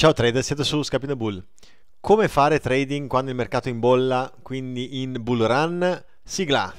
Ciao trader, siete su Scapino Bull. Come fare trading quando il mercato è in bolla, quindi in bull run? Sigla.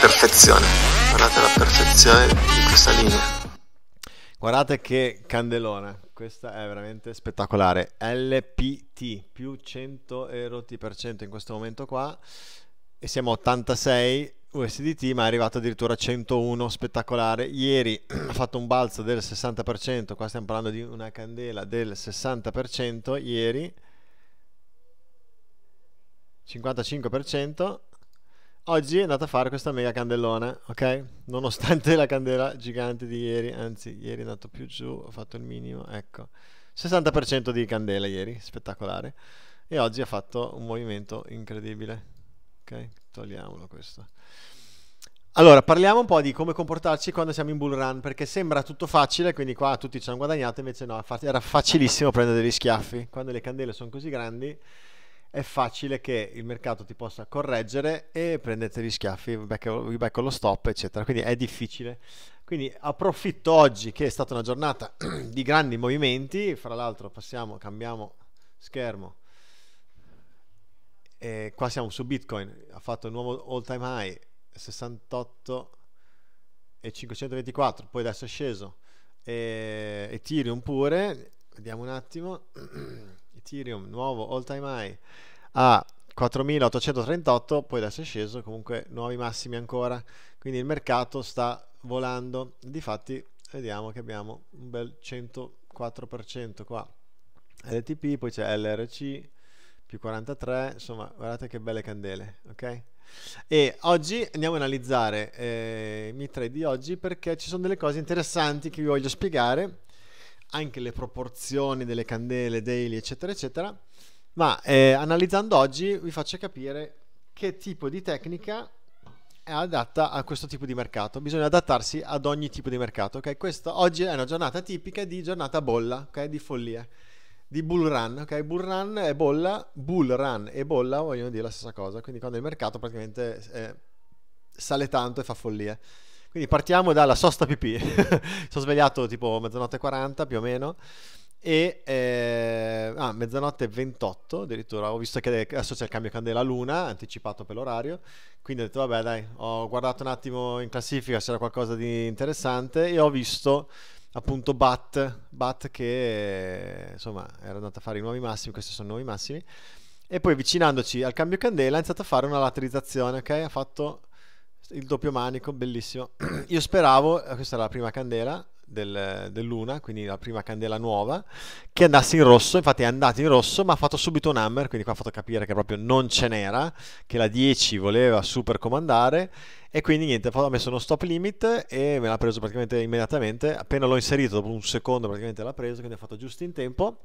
Perfezione, guardate la perfezione di questa linea. Guardate che candelona, questa è veramente spettacolare. LPT più 100 euro per cento in questo momento qua e siamo a 86 USDT, ma è arrivato addirittura a 101, spettacolare. Ieri ha fatto un balzo del 60%, qua stiamo parlando di una candela del 60% ieri. 55% Oggi è andata a fare questa mega candelona, ok? Nonostante la candela gigante di ieri, anzi ieri è andato più giù, ho fatto il minimo, ecco. 60% di candela ieri, spettacolare. E oggi ha fatto un movimento incredibile. Ok? Togliamolo questo. Allora, parliamo un po' di come comportarci quando siamo in bull run, perché sembra tutto facile, quindi qua tutti ci hanno guadagnato, invece no, era facilissimo prendere degli schiaffi. Quando le candele sono così grandi è facile che il mercato ti possa correggere e prendete gli schiaffi, vi becco, lo stop, eccetera. Quindi è difficile. Quindi approfitto oggi che è stata una giornata di grandi movimenti, fra l'altro passiamo, cambiamo schermo. E qua siamo su Bitcoin, ha fatto il nuovo all time high 68 e 524, poi adesso è sceso. E Ethereum pure, vediamo un attimo. Ethereum nuovo all time high a 4838, poi adesso è sceso, comunque nuovi massimi ancora, quindi il mercato sta volando, difatti vediamo che abbiamo un bel 104% qua, LTP, poi c'è LRC, più 43, insomma guardate che belle candele, ok? E oggi andiamo a analizzare eh, i miei trade di oggi perché ci sono delle cose interessanti che vi voglio spiegare anche le proporzioni delle candele daily, eccetera, eccetera. Ma eh, analizzando oggi vi faccio capire che tipo di tecnica è adatta a questo tipo di mercato. Bisogna adattarsi ad ogni tipo di mercato. Okay? Questa oggi è una giornata tipica di giornata bolla, okay? di follia, di bull run. Okay? Bull run e bolla, bull run e bolla vogliono dire la stessa cosa. Quindi quando il mercato praticamente eh, sale tanto e fa follia. Quindi partiamo dalla sosta pipì. Sono svegliato tipo mezzanotte 40 più o meno. E eh, ah, mezzanotte 28 addirittura. Ho visto che adesso c'è il cambio candela a luna, anticipato per l'orario. Quindi ho detto, vabbè, dai, ho guardato un attimo in classifica se c'era qualcosa di interessante e ho visto appunto Bat, Bat che insomma era andato a fare i nuovi massimi, questi sono i nuovi massimi e poi avvicinandoci al cambio candela ha iniziato a fare una laterizzazione, ok? Ha fatto il doppio manico, bellissimo. Io speravo, eh, questa era la prima candela del, del Luna, quindi la prima candela nuova, che andasse in rosso, infatti è andata in rosso, ma ha fatto subito un hammer, quindi qua ha fatto capire che proprio non ce n'era, che la 10 voleva super comandare, e quindi niente, ha messo uno stop limit e me l'ha preso praticamente immediatamente, appena l'ho inserito, dopo un secondo praticamente l'ha preso, quindi ha fatto giusto in tempo.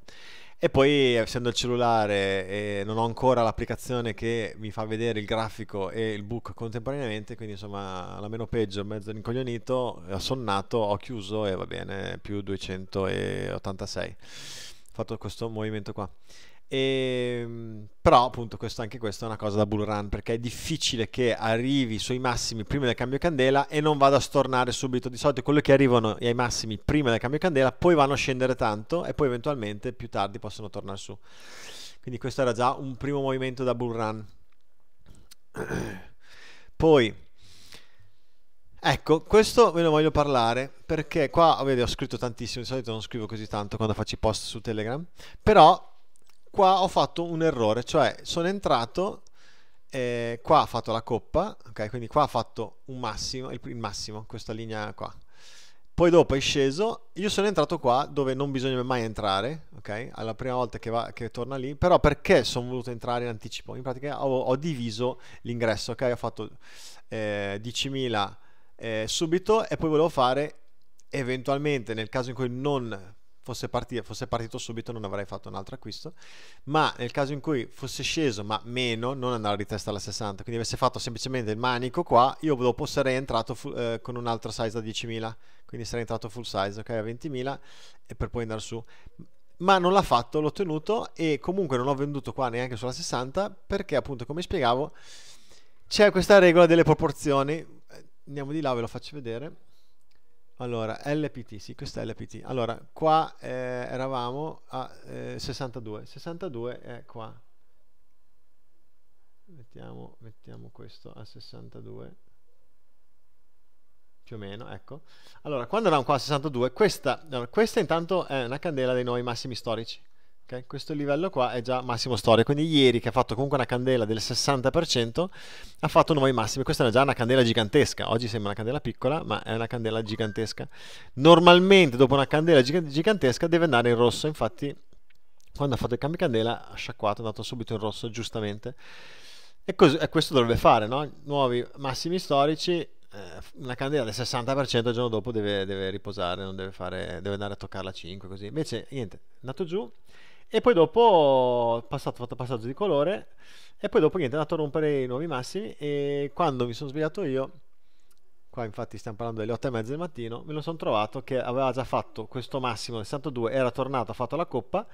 E poi, essendo il cellulare, e eh, non ho ancora l'applicazione che mi fa vedere il grafico e il book contemporaneamente, quindi insomma, alla meno peggio, mezzo incoglionito, assonnato, eh, ho chiuso e va bene, più 286. Ho fatto questo movimento qua. E, ehm, però appunto questo, anche questa è una cosa da bull run perché è difficile che arrivi sui massimi prima del cambio candela e non vada a stornare subito di solito quelli che arrivano ai massimi prima del cambio candela poi vanno a scendere tanto e poi eventualmente più tardi possono tornare su quindi questo era già un primo movimento da bull run poi Ecco, questo ve lo voglio parlare perché qua, vedi, ho scritto tantissimo, di solito non scrivo così tanto quando faccio i post su Telegram, però qua ho fatto un errore, cioè sono entrato, eh, qua ha fatto la coppa, ok? Quindi qua ha fatto un massimo, il, il massimo, questa linea qua. Poi dopo è sceso, io sono entrato qua dove non bisogna mai entrare, ok? Alla prima volta che, va, che torna lì, però perché sono voluto entrare in anticipo? In pratica ho, ho diviso l'ingresso, ok? Ho fatto eh, 10.000 eh, subito e poi volevo fare eventualmente nel caso in cui non fosse, partito, fosse partito subito non avrei fatto un altro acquisto, ma nel caso in cui fosse sceso ma meno, non andare di testa alla 60, quindi avesse fatto semplicemente il manico qua, io dopo sarei entrato eh, con un altro size da 10.000, quindi sarei entrato full size, ok, a 20.000 e per poi andare su ma non l'ha fatto, l'ho tenuto e comunque non ho venduto qua neanche sulla 60 perché appunto come spiegavo c'è questa regola delle proporzioni eh, andiamo di là ve lo faccio vedere allora, LPT, sì, questa è LPT. Allora, qua eh, eravamo a eh, 62. 62 è qua. Mettiamo, mettiamo questo a 62. Più o meno, ecco. Allora, quando eravamo qua a 62, questa, allora, questa intanto è una candela dei nuovi massimi storici. Okay, questo livello qua è già massimo storia, quindi ieri che ha fatto comunque una candela del 60% ha fatto nuovi massimi, questa è già una candela gigantesca, oggi sembra una candela piccola ma è una candela gigantesca. Normalmente dopo una candela gigantesca deve andare in rosso, infatti quando ha fatto il cambio candela ha sciacquato, è andato subito in rosso giustamente. E, così, e questo dovrebbe fare, no? nuovi massimi storici, eh, una candela del 60% il giorno dopo deve, deve riposare, deve, fare, deve andare a toccarla 5 così. Invece niente, è andato giù e poi dopo ho passato, fatto passaggio di colore e poi dopo niente, è andato a rompere i nuovi massimi e quando mi sono svegliato io, qua infatti stiamo parlando delle 8 e mezza del mattino, me lo sono trovato che aveva già fatto questo massimo del 62, era tornato, ha fatto la coppa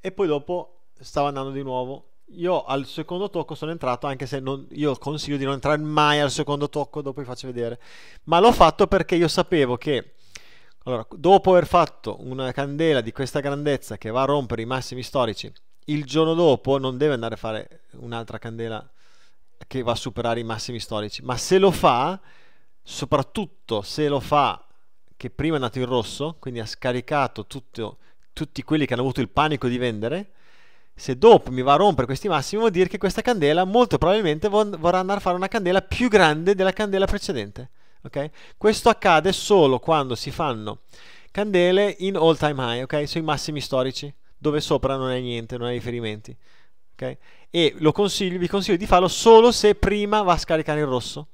e poi dopo stava andando di nuovo. Io al secondo tocco sono entrato, anche se non, io consiglio di non entrare mai al secondo tocco, dopo vi faccio vedere, ma l'ho fatto perché io sapevo che allora, dopo aver fatto una candela di questa grandezza che va a rompere i massimi storici, il giorno dopo non deve andare a fare un'altra candela che va a superare i massimi storici, ma se lo fa, soprattutto se lo fa che prima è nato in rosso, quindi ha scaricato tutto, tutti quelli che hanno avuto il panico di vendere, se dopo mi va a rompere questi massimi vuol dire che questa candela molto probabilmente vorrà andare a fare una candela più grande della candela precedente. Okay? Questo accade solo quando si fanno candele in all time high, okay? sui massimi storici, dove sopra non è niente, non hai riferimenti. Okay? E consiglio, vi consiglio di farlo solo se prima va a scaricare il rosso.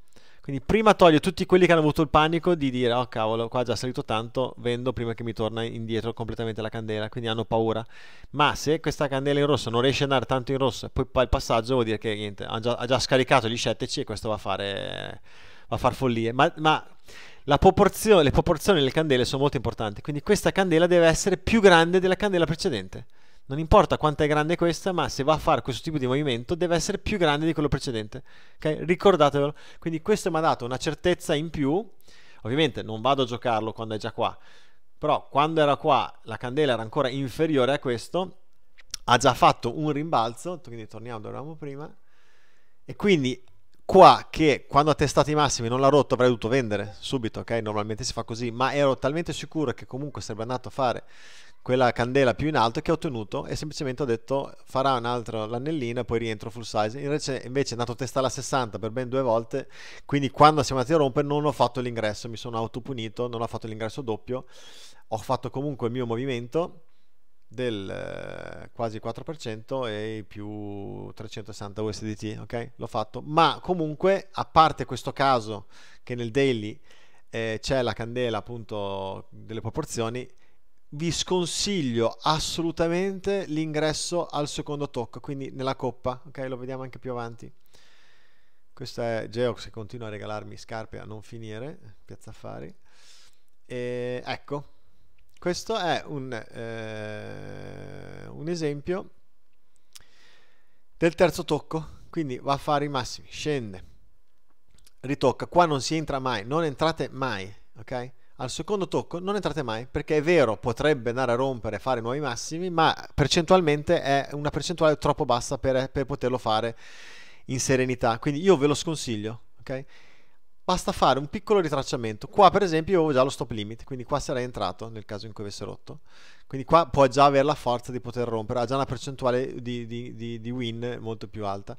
Quindi prima toglio tutti quelli che hanno avuto il panico di dire oh cavolo, qua è già salito tanto, vendo prima che mi torna indietro completamente la candela, quindi hanno paura. Ma se questa candela in rosso non riesce ad andare tanto in rosso, poi fa il passaggio vuol dire che niente, ha già, ha già scaricato gli scettici e questo va a fare a far follie, ma, ma proporzione, le proporzioni delle candele sono molto importanti, quindi questa candela deve essere più grande della candela precedente. Non importa quanto è grande questa, ma se va a fare questo tipo di movimento deve essere più grande di quello precedente. Okay? Ricordatevelo. Quindi questo mi ha dato una certezza in più. Ovviamente non vado a giocarlo quando è già qua, però quando era qua la candela era ancora inferiore a questo, ha già fatto un rimbalzo, quindi torniamo dove eravamo prima, e quindi qua che quando ha testato i massimi non l'ha rotto avrei dovuto vendere subito, ok? Normalmente si fa così, ma ero talmente sicuro che comunque sarebbe andato a fare quella candela più in alto che ho ottenuto e semplicemente ho detto farà un altro e poi rientro full size invece, invece è andato a testare la 60 per ben due volte quindi quando siamo andati a rompere non ho fatto l'ingresso mi sono autopunito non ho fatto l'ingresso doppio ho fatto comunque il mio movimento del eh, quasi 4% e più 360 USDT, ok? L'ho fatto, ma comunque, a parte questo caso che nel daily eh, c'è la candela appunto delle proporzioni, vi sconsiglio assolutamente l'ingresso al secondo tocco, quindi nella coppa, ok? Lo vediamo anche più avanti. Questa è Geox che continua a regalarmi scarpe a non finire, piazza affari. E ecco, questo è un, eh, un esempio del terzo tocco, quindi va a fare i massimi, scende, ritocca, qua non si entra mai, non entrate mai, ok? Al secondo tocco non entrate mai, perché è vero, potrebbe andare a rompere e fare nuovi massimi, ma percentualmente è una percentuale troppo bassa per, per poterlo fare in serenità, quindi io ve lo sconsiglio, ok? basta fare un piccolo ritracciamento. Qua per esempio io avevo già lo stop limit, quindi qua sarei entrato nel caso in cui avesse rotto. Quindi qua può già avere la forza di poter rompere, ha già una percentuale di, di, di, di win molto più alta.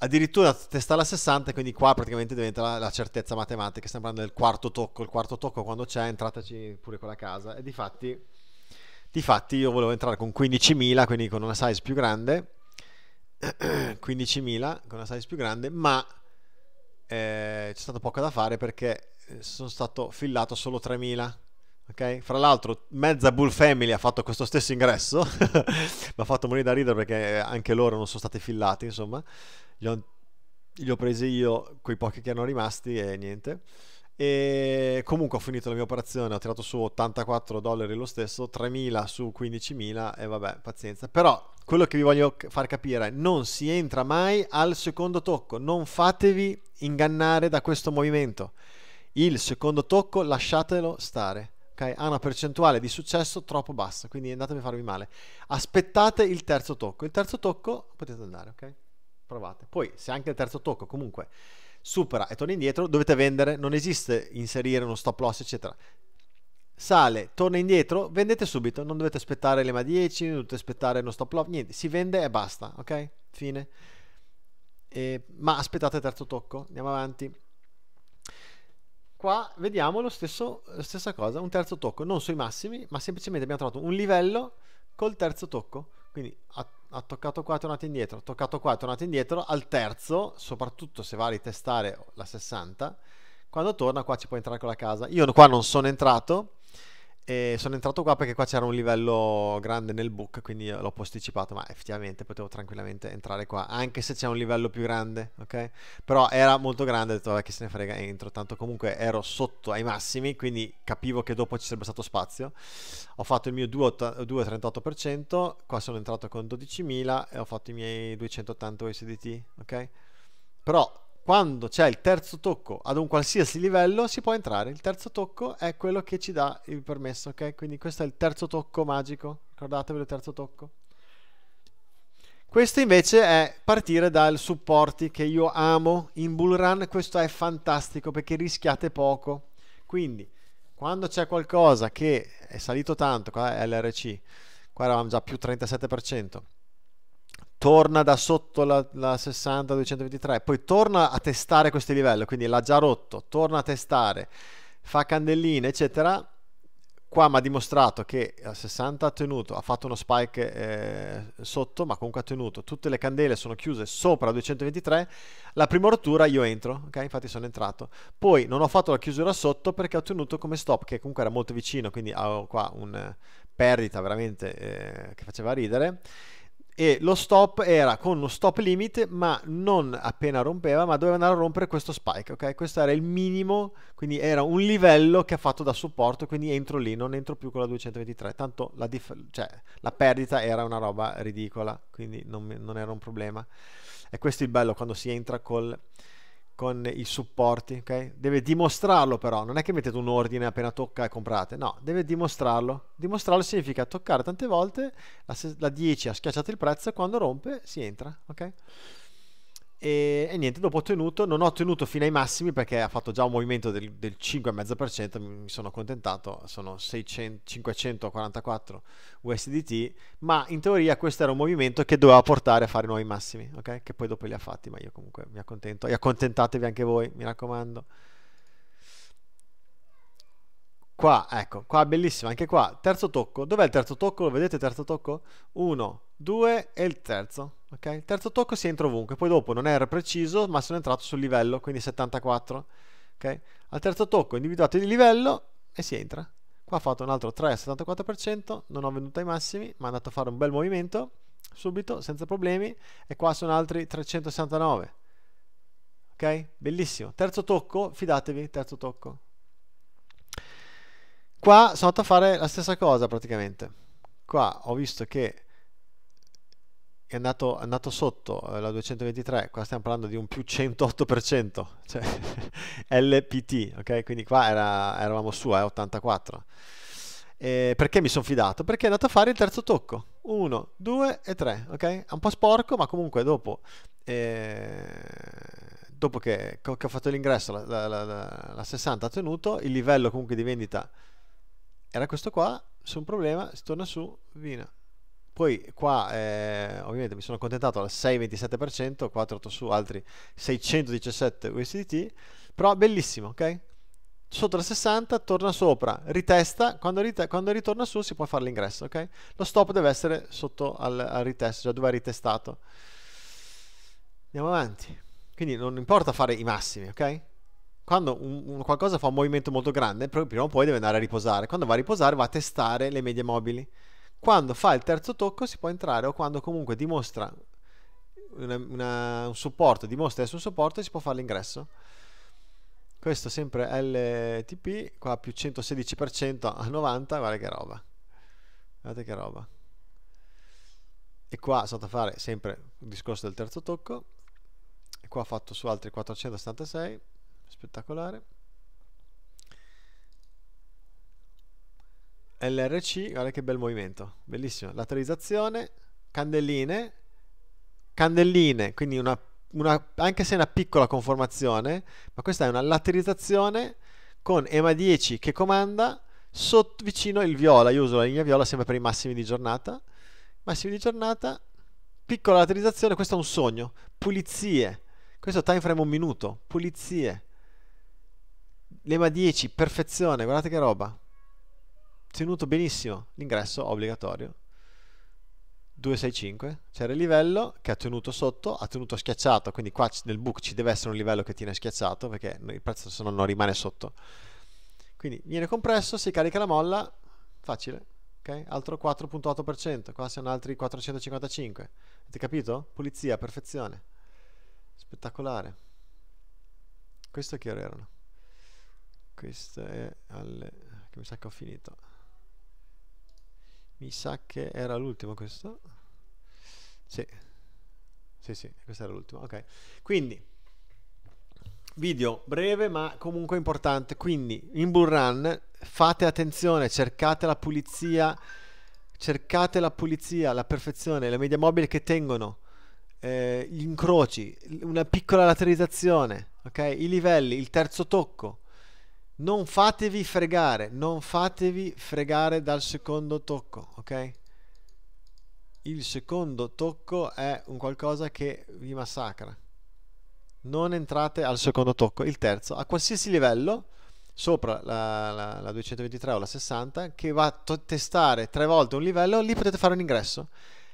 Addirittura testare alla 60, quindi qua praticamente diventa la, la certezza matematica, stiamo parlando del quarto tocco, il quarto tocco quando c'è entrataci pure con la casa. E difatti, difatti io volevo entrare con 15.000, quindi con una size più grande, 15.000 con una size più grande, ma eh, c'è stato poco da fare perché eh, sono stato fillato solo 3.000. ok Fra l'altro, mezza Bull Family ha fatto questo stesso ingresso. Mi ha fatto morire da ridere perché eh, anche loro non sono stati fillati. Insomma, li ho, li ho presi io quei pochi che erano rimasti e niente. E comunque ho finito la mia operazione, ho tirato su 84 dollari lo stesso, 3.000 su 15.000 e vabbè, pazienza. Però quello che vi voglio far capire, non si entra mai al secondo tocco, non fatevi ingannare da questo movimento. Il secondo tocco lasciatelo stare, ok? Ha una percentuale di successo troppo bassa, quindi andatemi a farvi male. Aspettate il terzo tocco, il terzo tocco potete andare, ok? Provate. Poi se anche il terzo tocco comunque supera e torna indietro, dovete vendere, non esiste inserire uno stop loss, eccetera sale, torna indietro, vendete subito, non dovete aspettare le ma 10, non dovete aspettare uno stop loss, niente, si vende e basta, ok? Fine. E, ma aspettate il terzo tocco, andiamo avanti. Qua vediamo lo stesso, la stessa cosa, un terzo tocco, non sui massimi, ma semplicemente abbiamo trovato un livello col terzo tocco. Quindi ha, ha toccato qua, è tornato indietro, ha toccato qua, è tornato indietro, al terzo, soprattutto se va a ritestare la 60, quando torna qua ci può entrare con la casa. Io qua non sono entrato, e sono entrato qua perché qua c'era un livello grande nel book, quindi l'ho posticipato, ma effettivamente potevo tranquillamente entrare qua, anche se c'è un livello più grande, ok? Però era molto grande, ho detto vabbè che se ne frega, entro, tanto comunque ero sotto ai massimi, quindi capivo che dopo ci sarebbe stato spazio. Ho fatto il mio 2,38%, qua sono entrato con 12.000 e ho fatto i miei 280 USDT, ok? Però quando c'è il terzo tocco ad un qualsiasi livello si può entrare. Il terzo tocco è quello che ci dà il permesso, ok? Quindi questo è il terzo tocco magico. Ricordatevelo il terzo tocco. Questo invece è partire dal supporti che io amo in bull run, questo è fantastico perché rischiate poco. Quindi quando c'è qualcosa che è salito tanto, qua è LRC, qua eravamo già più 37%, torna da sotto la, la 60-223, poi torna a testare questo livello, quindi l'ha già rotto, torna a testare, fa candelline, eccetera. Qua mi ha dimostrato che a 60 ha tenuto, ha fatto uno spike eh, sotto, ma comunque ha tenuto. Tutte le candele sono chiuse sopra la 223. La prima rottura io entro, ok? Infatti sono entrato. Poi non ho fatto la chiusura sotto perché ho tenuto come stop, che comunque era molto vicino, quindi ho qua una eh, perdita veramente eh, che faceva ridere e lo stop era con uno stop limit ma non appena rompeva ma doveva andare a rompere questo spike ok questo era il minimo quindi era un livello che ha fatto da supporto quindi entro lì non entro più con la 223 tanto la, dif- cioè, la perdita era una roba ridicola quindi non, non era un problema e questo è il bello quando si entra col con i supporti, ok? Deve dimostrarlo però, non è che mettete un ordine appena tocca e comprate, no, deve dimostrarlo. Dimostrarlo significa toccare tante volte, la, 10 ha schiacciato il prezzo e quando rompe si entra, ok? E, e, niente, dopo ho tenuto, non ho ottenuto fino ai massimi perché ha fatto già un movimento del, del 5,5%, mi sono accontentato, sono 600, 544 USDT, ma in teoria questo era un movimento che doveva portare a fare nuovi massimi, ok? Che poi dopo li ha fatti, ma io comunque mi accontento. E accontentatevi anche voi, mi raccomando. Qua, ecco, qua bellissima, anche qua, terzo tocco. Dov'è il terzo tocco? Lo vedete il terzo tocco? 1 2 e il terzo, ok? Il terzo tocco si entra ovunque, poi dopo non era preciso, ma sono entrato sul livello, quindi 74, ok? Al terzo tocco individuato il livello e si entra. Qua ho fatto un altro 3 74% non ho venduto ai massimi, ma è andato a fare un bel movimento, subito, senza problemi, e qua sono altri 369, ok? Bellissimo. Terzo tocco, fidatevi, terzo tocco, Qua sono andato a fare la stessa cosa praticamente. Qua ho visto che è andato, è andato sotto eh, la 223, qua stiamo parlando di un più 108%, cioè LPT, ok? Quindi qua era, eravamo su a eh, 84. Eh, perché mi sono fidato? Perché è andato a fare il terzo tocco. 1, 2 e 3, ok? È un po' sporco, ma comunque dopo... Eh dopo che, che, ho fatto l'ingresso, la, la, la, la 60 ha tenuto, il livello comunque di vendita era questo qua, nessun problema, si torna su, vina. Poi qua eh, ovviamente mi sono accontentato al 6,27%, qua ho su altri 617 USDT, però bellissimo, ok? Sotto la 60 torna sopra, ritesta, quando, rit quando ritorna su si può fare l'ingresso, ok? Lo stop deve essere sotto al, al ritest, cioè dove ha ritestato. Andiamo avanti. Quindi non importa fare i massimi, ok? quando un, un qualcosa fa un movimento molto grande, prima o poi deve andare a riposare. Quando va a riposare va a testare le medie mobili. Quando fa il terzo tocco si può entrare o quando comunque dimostra una, una, un supporto, dimostra essere un supporto si può fare l'ingresso. Questo sempre LTP, qua più 116% a 90, guarda che roba. Guardate che roba. E qua è stato a fare sempre il discorso del terzo tocco. E qua ha fatto su altri 476 spettacolare LRC, guarda che bel movimento, bellissimo, lateralizzazione, candelline, candelline, quindi una, una, anche se una piccola conformazione, ma questa è una lateralizzazione con EMA 10 che comanda sotto, vicino il viola, io uso la linea viola sempre per i massimi di giornata, massimi di giornata, piccola lateralizzazione, questo è un sogno, pulizie, questo time frame un minuto, pulizie, Lema 10, perfezione, guardate che roba. Tenuto benissimo, l'ingresso obbligatorio. 265, c'era il livello che ha tenuto sotto, ha tenuto schiacciato, quindi qua nel book ci deve essere un livello che tiene schiacciato perché il prezzo se no non rimane sotto. Quindi viene compresso, si carica la molla, facile, ok? Altro 4.8%, qua siamo altri 455. Avete capito? Pulizia, perfezione. Spettacolare. Questo che ore erano? questo è al che mi sa che ho finito mi sa che era l'ultimo questo sì sì sì questo era l'ultimo ok quindi video breve ma comunque importante quindi in bull run fate attenzione cercate la pulizia cercate la pulizia la perfezione le media mobili che tengono eh, gli incroci una piccola lateralizzazione ok i livelli il terzo tocco non fatevi fregare, non fatevi fregare dal secondo tocco, ok? Il secondo tocco è un qualcosa che vi massacra. Non entrate al secondo tocco, il terzo, a qualsiasi livello, sopra la, la, la 223 o la 60, che va a testare tre volte un livello, lì potete fare un ingresso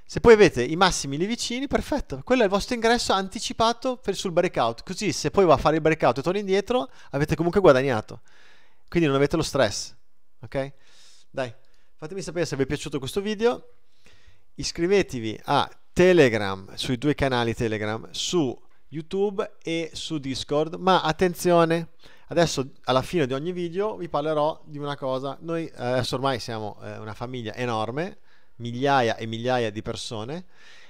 se poi avete i massimi lì vicini, perfetto. Quello è il vostro ingresso anticipato per, sul breakout. Così se poi va a fare il breakout e torna indietro, avete comunque guadagnato. Quindi non avete lo stress. Ok? Dai, fatemi sapere se vi è piaciuto questo video. Iscrivetevi a Telegram, sui due canali Telegram, su YouTube e su Discord. Ma attenzione, adesso alla fine di ogni video vi parlerò di una cosa. Noi eh, adesso ormai siamo eh, una famiglia enorme migliaia e migliaia di persone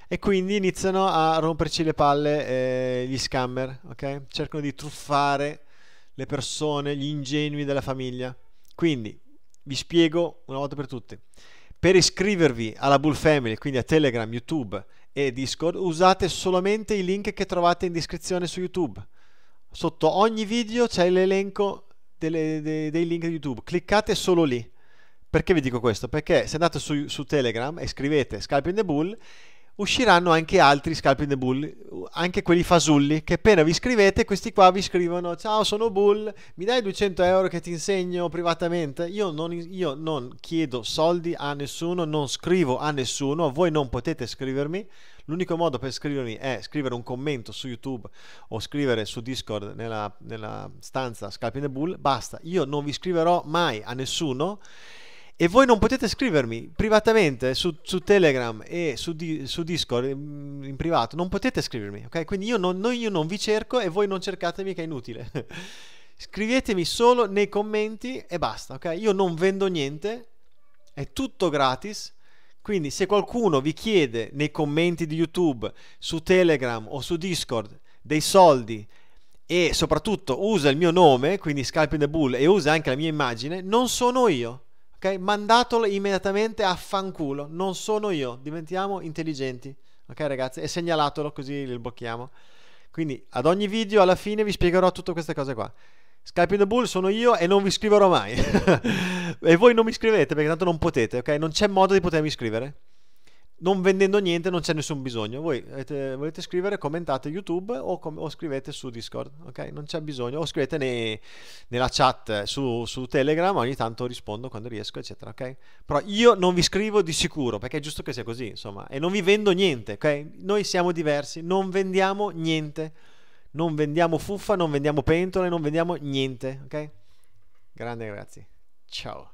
e quindi iniziano a romperci le palle eh, gli scammer, ok? Cercano di truffare le persone, gli ingenui della famiglia. Quindi vi spiego una volta per tutte. Per iscrivervi alla Bull Family, quindi a Telegram, YouTube e Discord, usate solamente i link che trovate in descrizione su YouTube. Sotto ogni video c'è l'elenco delle, dei, dei link di YouTube. Cliccate solo lì perché vi dico questo? Perché se andate su, su Telegram e scrivete Scalping the Bull, usciranno anche altri Scalping the Bull, anche quelli fasulli, che appena vi scrivete, questi qua vi scrivono ciao sono Bull, mi dai 200 euro che ti insegno privatamente? Io non, io non chiedo soldi a nessuno, non scrivo a nessuno, voi non potete scrivermi, l'unico modo per scrivermi è scrivere un commento su YouTube o scrivere su Discord nella, nella stanza Scalping the Bull, basta, io non vi scriverò mai a nessuno e voi non potete scrivermi privatamente su, su Telegram e su, di, su, Discord in privato, non potete scrivermi, ok? Quindi io non, io non vi cerco e voi non cercatemi che è inutile. Scrivetemi solo nei commenti e basta, ok? Io non vendo niente, è tutto gratis. Quindi se qualcuno vi chiede nei commenti di YouTube, su Telegram o su Discord dei soldi e soprattutto usa il mio nome, quindi Scalping the Bull e usa anche la mia immagine, non sono io ok? Mandatelo immediatamente a fanculo, non sono io, diventiamo intelligenti, ok ragazzi? E segnalatelo così li blocchiamo. Quindi ad ogni video alla fine vi spiegherò tutte queste cose qua. Skype in the Bull sono io e non vi scriverò mai. e voi non mi scrivete perché tanto non potete, ok? Non c'è modo di potermi scrivere non vendendo niente non c'è nessun bisogno. Voi avete, volete scrivere, commentate YouTube o, com- o, scrivete su Discord, ok? Non c'è bisogno. O scrivete nei, nella chat eh, su, su, Telegram, ogni tanto rispondo quando riesco, eccetera, ok? Però io non vi scrivo di sicuro, perché è giusto che sia così, insomma. E non vi vendo niente, ok? Noi siamo diversi, non vendiamo niente. Non vendiamo fuffa, non vendiamo pentole, non vendiamo niente, ok? Grande, grazie. Ciao.